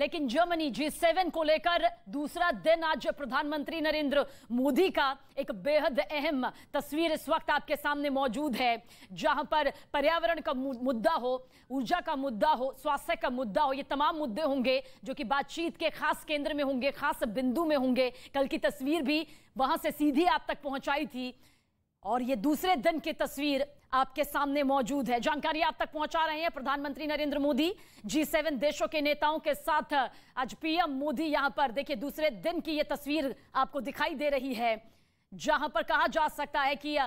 लेकिन जर्मनी जी सेवन को लेकर दूसरा दिन आज प्रधानमंत्री नरेंद्र मोदी का एक बेहद अहम तस्वीर इस वक्त आपके सामने मौजूद है जहां पर पर्यावरण का मुद्दा हो ऊर्जा का मुद्दा हो स्वास्थ्य का मुद्दा हो ये तमाम मुद्दे होंगे जो कि बातचीत के खास केंद्र में होंगे खास बिंदु में होंगे कल की तस्वीर भी वहां से सीधी आप तक पहुंचाई थी और ये दूसरे दिन की तस्वीर आपके सामने मौजूद है जानकारी आप तक पहुंचा रहे हैं प्रधानमंत्री नरेंद्र मोदी जी सेवन देशों के नेताओं के साथ आज पीएम मोदी यहां पर देखिए दूसरे दिन की ये तस्वीर आपको दिखाई दे रही है जहां पर कहा जा सकता है कि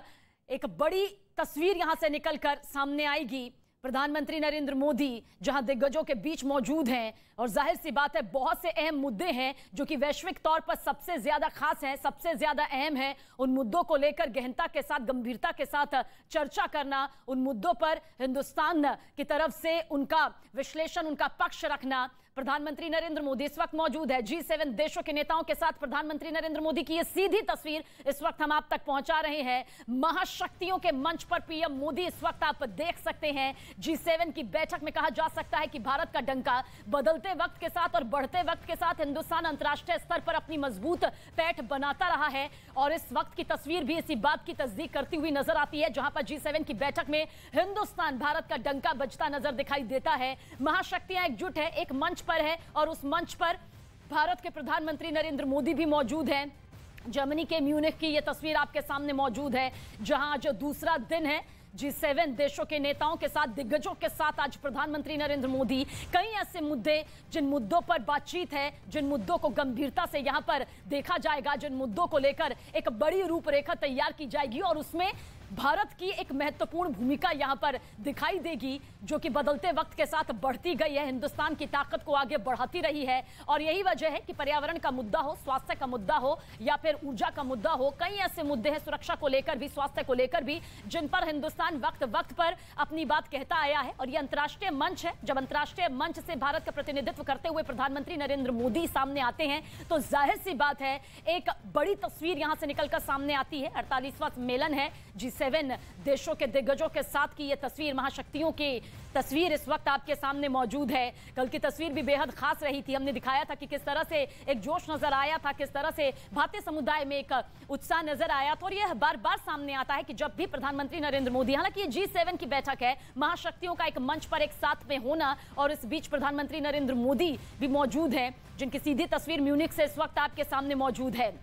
एक बड़ी तस्वीर यहां से निकलकर सामने आएगी प्रधानमंत्री नरेंद्र मोदी जहां दिग्गजों के बीच मौजूद हैं और जाहिर सी बात है बहुत से अहम मुद्दे हैं जो कि वैश्विक तौर पर सबसे ज्यादा खास हैं सबसे ज्यादा अहम हैं उन मुद्दों को लेकर गहनता के साथ गंभीरता के साथ चर्चा करना उन मुद्दों पर हिंदुस्तान की तरफ से उनका विश्लेषण उनका पक्ष रखना प्रधानमंत्री नरेंद्र मोदी इस वक्त मौजूद है जी सेवन देशों के नेताओं के साथ प्रधानमंत्री नरेंद्र मोदी की ये सीधी तस्वीर इस वक्त हम आप तक पहुंचा रहे हैं महाशक्तियों के मंच पर पीएम मोदी इस वक्त आप देख सकते हैं जी सेवन की बैठक में कहा जा सकता है कि भारत का डंका बदलते वक्त के साथ और बढ़ते वक्त के साथ हिंदुस्तान अंतर्राष्ट्रीय स्तर पर अपनी मजबूत पैठ बनाता रहा है और इस वक्त की तस्वीर भी इसी बात की तस्दीक करती हुई नजर आती है जहां पर जी सेवन की बैठक में हिंदुस्तान भारत का डंका बजता नजर दिखाई देता है महाशक्तियां एकजुट है एक मंच पर है और उस मंच पर भारत के प्रधानमंत्री नरेंद्र मोदी भी मौजूद हैं जर्मनी के म्यूनिख की ये तस्वीर आपके सामने मौजूद है जहां जो दूसरा दिन है जी सेवन देशों के नेताओं के साथ दिग्गजों के साथ आज प्रधानमंत्री नरेंद्र मोदी कई ऐसे मुद्दे जिन मुद्दों पर बातचीत है जिन मुद्दों को गंभीरता से यहां पर देखा जाएगा जिन मुद्दों को लेकर एक बड़ी रूपरेखा तैयार की जाएगी और उसमें भारत की एक महत्वपूर्ण भूमिका यहां पर दिखाई देगी जो कि बदलते वक्त के साथ बढ़ती गई है हिंदुस्तान की ताकत को आगे बढ़ाती रही है और यही वजह है कि पर्यावरण का मुद्दा हो स्वास्थ्य का मुद्दा हो या फिर ऊर्जा का मुद्दा हो कई ऐसे मुद्दे हैं सुरक्षा को लेकर भी स्वास्थ्य को लेकर भी जिन पर हिंदुस्तान वक्त वक्त पर अपनी बात कहता आया है और ये अंतर्राष्ट्रीय मंच है जब अंतर्राष्ट्रीय मंच से भारत का प्रतिनिधित्व करते हुए प्रधानमंत्री नरेंद्र मोदी सामने आते हैं तो जाहिर सी बात है एक बड़ी तस्वीर यहां से निकलकर सामने आती है अड़तालीसवां सम्मेलन है जिस 27 देशों के दिग्गजों के साथ की ये तस्वीर महाशक्तियों की तस्वीर इस वक्त आपके सामने मौजूद है कल की तस्वीर भी बेहद खास रही थी हमने दिखाया था कि किस तरह से एक जोश नजर आया था किस तरह से भारतीय समुदाय में एक उत्साह नजर आया था और यह बार बार सामने आता है कि जब भी प्रधानमंत्री नरेंद्र मोदी हालांकि ये जी सेवन की बैठक है महाशक्तियों का एक मंच पर एक साथ में होना और इस बीच प्रधानमंत्री नरेंद्र मोदी भी मौजूद है जिनकी सीधी तस्वीर म्यूनिक से इस वक्त आपके सामने मौजूद है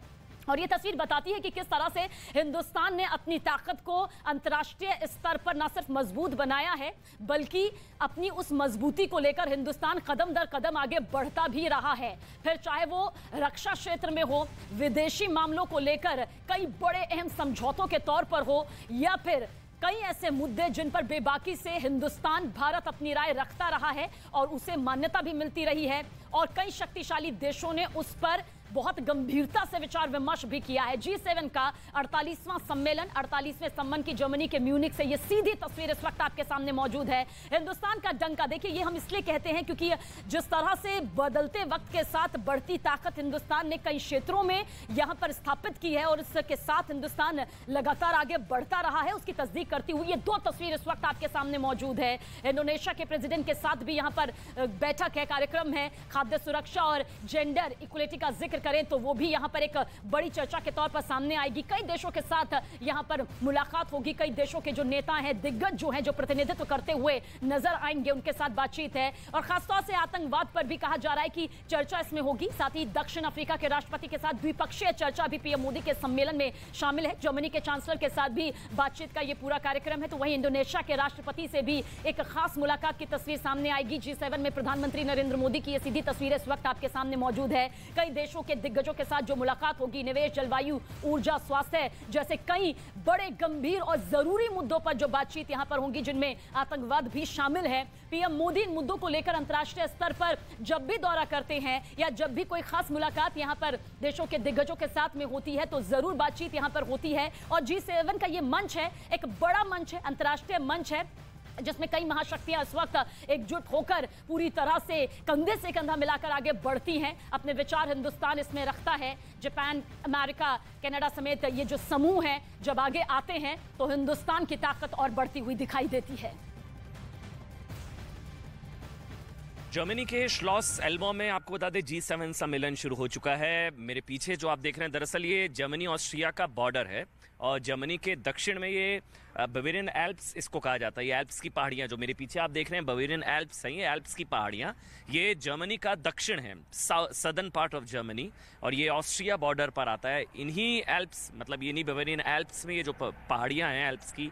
और ये तस्वीर बताती है कि किस तरह से हिंदुस्तान ने अपनी ताकत को अंतर्राष्ट्रीय स्तर पर न सिर्फ मजबूत बनाया है बल्कि अपनी उस मजबूती को लेकर हिंदुस्तान कदम दर कदम आगे बढ़ता भी रहा है फिर चाहे वो रक्षा क्षेत्र में हो विदेशी मामलों को लेकर कई बड़े अहम समझौतों के तौर पर हो या फिर कई ऐसे मुद्दे जिन पर बेबाकी से हिंदुस्तान भारत अपनी राय रखता रहा है और उसे मान्यता भी मिलती रही है और कई शक्तिशाली देशों ने उस पर बहुत गंभीरता से विचार विमर्श भी किया है जी सेवन का अड़तालीसवां सम्मेलन अड़तालीसवें सम्मन की जर्मनी के म्यूनिक से ये सीधी तस्वीर इस वक्त आपके सामने मौजूद है हिंदुस्तान का डंका देखिए ये हम इसलिए कहते हैं क्योंकि जिस तरह से बदलते वक्त के साथ बढ़ती ताकत हिंदुस्तान ने कई क्षेत्रों में यहाँ पर स्थापित की है और इसके साथ हिंदुस्तान लगातार आगे बढ़ता रहा है उसकी तस्दीक करती हुई ये दो तस्वीर इस वक्त आपके सामने मौजूद है इंडोनेशिया के प्रेसिडेंट के साथ भी यहाँ पर बैठक है कार्यक्रम है खाद्य सुरक्षा और जेंडर इक्वलिटी का जिक्र करें तो वो भी यहाँ पर एक बड़ी चर्चा के तौर पर सामने आएगी कई देशों के साथ यहाँ पर मुलाकात होगी कई देशों के जो नेता हैं दिग्गज जो हैं जो प्रतिनिधित्व करते हुए नजर आएंगे उनके साथ बातचीत है और खासतौर से आतंकवाद पर भी कहा जा रहा है कि चर्चा इसमें होगी साथ ही दक्षिण अफ्रीका के राष्ट्रपति के साथ द्विपक्षीय चर्चा भी पीएम मोदी के सम्मेलन में शामिल है जर्मनी के चांसलर के साथ भी बातचीत का ये पूरा कार्यक्रम है तो वहीं इंडोनेशिया के राष्ट्रपति से भी एक खास मुलाकात की तस्वीर सामने आएगी जी में प्रधानमंत्री नरेंद्र मोदी की ये सीधी तस्वीर इस वक्त आपके सामने मौजूद है कई देशों के के दिग्गजों के साथ जो मुलाकात होगी निवेश जलवायु ऊर्जा स्वास्थ्य जैसे कई बड़े गंभीर और जरूरी मुद्दों पर जो बातचीत यहाँ पर होंगी जिनमें आतंकवाद भी शामिल है पीएम मोदी इन मुद्दों को लेकर अंतर्राष्ट्रीय स्तर पर जब भी दौरा करते हैं या जब भी कोई खास मुलाकात यहाँ पर देशों के दिग्गजों के साथ में होती है तो जरूर बातचीत यहाँ पर होती है और जी सेवन का ये मंच है एक बड़ा मंच है अंतर्राष्ट्रीय मंच है जिसमें कई महाशक्तियां इस वक्त एकजुट होकर पूरी तरह से कंधे से कंधा मिलाकर आगे बढ़ती हैं अपने विचार हिंदुस्तान इसमें रखता है जापान अमेरिका कनाडा समेत ये जो समूह हैं जब आगे आते हैं तो हिंदुस्तान की ताकत और बढ़ती हुई दिखाई देती है जर्मनी के श्लॉस एल्बो में आपको बता दें जी सेवन सम्मेलन शुरू हो चुका है मेरे पीछे जो आप देख रहे हैं दरअसल ये जर्मनी ऑस्ट्रिया का बॉर्डर है और जर्मनी के दक्षिण में ये बवेरियन एल्प्स इसको कहा जाता है ये एल्प्स की पहाड़ियाँ जो मेरे पीछे आप देख रहे हैं बवेरियन एल्प्स हैं ये एल्प्स की पहाड़ियाँ ये जर्मनी का दक्षिण है सदर्न पार्ट ऑफ जर्मनी और ये ऑस्ट्रिया बॉर्डर पर आता है इन्हीं एल्प्स मतलब इन्हीं बवेरियन एल्प्स में ये जो पहाड़ियाँ हैं एल्प्स की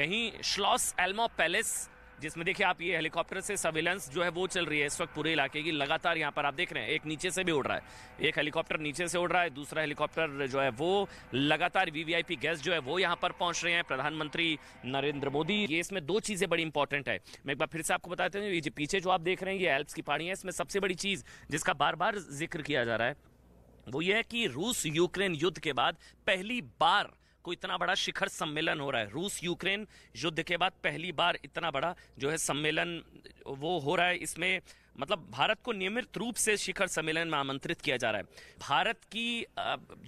यहीं श्लॉस एल्मो पैलेस जिसमें देखिए आप ये हेलीकॉप्टर से सर्विलेंस जो है वो चल रही है इस वक्त पूरे इलाके की लगातार यहाँ पर आप देख रहे हैं एक नीचे से भी उड़ रहा है एक हेलीकॉप्टर नीचे से उड़ रहा है दूसरा हेलीकॉप्टर जो है वो लगातार वीवीआईपी गेस्ट जो है वो यहाँ पर पहुंच रहे हैं प्रधानमंत्री नरेंद्र मोदी ये इसमें दो चीज़ें बड़ी इंपॉर्टेंट है मैं एक बार फिर से आपको बताते हैं ये पीछे जो आप देख रहे हैं ये एल्प्स की पहाड़ी है इसमें सबसे बड़ी चीज़ जिसका बार बार जिक्र किया जा रहा है वो ये है कि रूस यूक्रेन युद्ध के बाद पहली बार को इतना बड़ा शिखर सम्मेलन हो रहा है रूस यूक्रेन युद्ध के बाद पहली बार इतना बड़ा जो है सम्मेलन वो हो रहा है इसमें मतलब भारत को नियमित रूप से शिखर सम्मेलन में आमंत्रित किया जा रहा है भारत की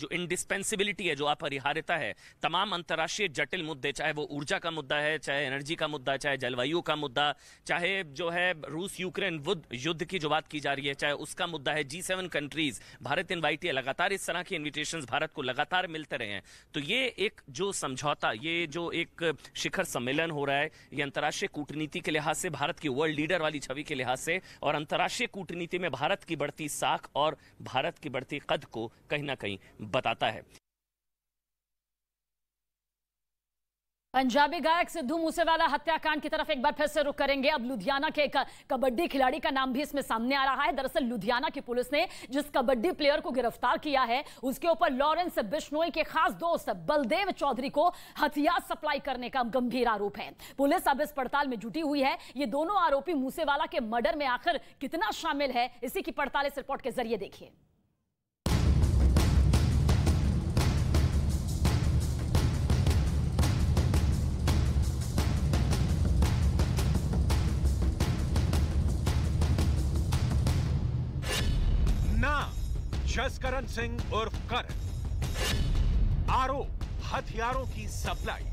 जो इंडिस्पेंसिबिलिटी है जो अपरिहार्यता है तमाम अंतर्राष्ट्रीय जटिल मुद्दे चाहे वो ऊर्जा का मुद्दा है चाहे एनर्जी का मुद्दा चाहे जलवायु का मुद्दा चाहे जो है रूस यूक्रेन युद्ध की जो बात की जा रही है चाहे उसका मुद्दा है G seven countries Bharat invite है लगातार इस तरह के इन्विटेशन भारत को लगातार मिलते रहे हैं तो ये एक जो समझौता ये जो एक शिखर सम्मेलन हो रहा है ये अंतर्राष्ट्रीय कूटनीति के लिहाज से भारत की वर्ल्ड लीडर वाली छवि के लिहाज से और अंतर्राष्ट्रीय कूटनीति में भारत की बढ़ती साख और भारत की बढ़ती कद को कहीं ना कहीं बताता है पंजाबी गायक सिद्धू मूसेवाला हत्याकांड की तरफ एक बार फिर से रुख करेंगे अब लुधियाना के एक कबड्डी खिलाड़ी का नाम भी इसमें सामने आ रहा है दरअसल लुधियाना की पुलिस ने जिस कबड्डी प्लेयर को गिरफ्तार किया है उसके ऊपर लॉरेंस बिश्नोई के खास दोस्त बलदेव चौधरी को हथियार सप्लाई करने का गंभीर आरोप है पुलिस अब इस पड़ताल में जुटी हुई है ये दोनों आरोपी मूसेवाला के मर्डर में आखिर कितना शामिल है इसी की पड़ताल इस रिपोर्ट के जरिए देखिए जसकरण सिंह उर्फ करण आरोप हथियारों की सप्लाई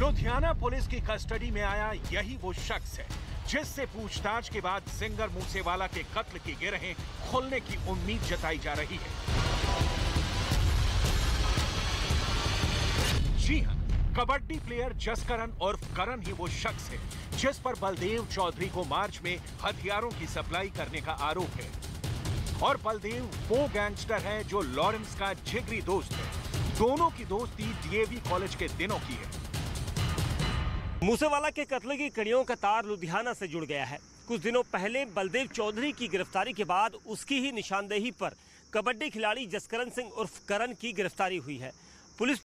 लुधियाना पुलिस की कस्टडी में आया यही वो शख्स है जिससे पूछताछ के बाद सिंगर मूसेवाला के कत्ल की गिरहें खुलने की उम्मीद जताई जा रही है जी हाँ कबड्डी प्लेयर जसकरण उर्फ करण ही वो शख्स है जिस पर बलदेव चौधरी को मार्च में हथियारों की सप्लाई करने का आरोप है और बलदेव वो गैंगस्टर है जो लॉरेंस का जिगरी दोस्त है दोनों की दोस्ती डीएवी कॉलेज के दिनों की है मूसेवाला के कत्ल की कड़ियों का तार लुधियाना से जुड़ गया है कुछ दिनों पहले बलदेव चौधरी की गिरफ्तारी के बाद उसकी ही निशानदेही पर कबड्डी खिलाड़ी जसकरण सिंह उर्फ करण की गिरफ्तारी हुई है पुलिस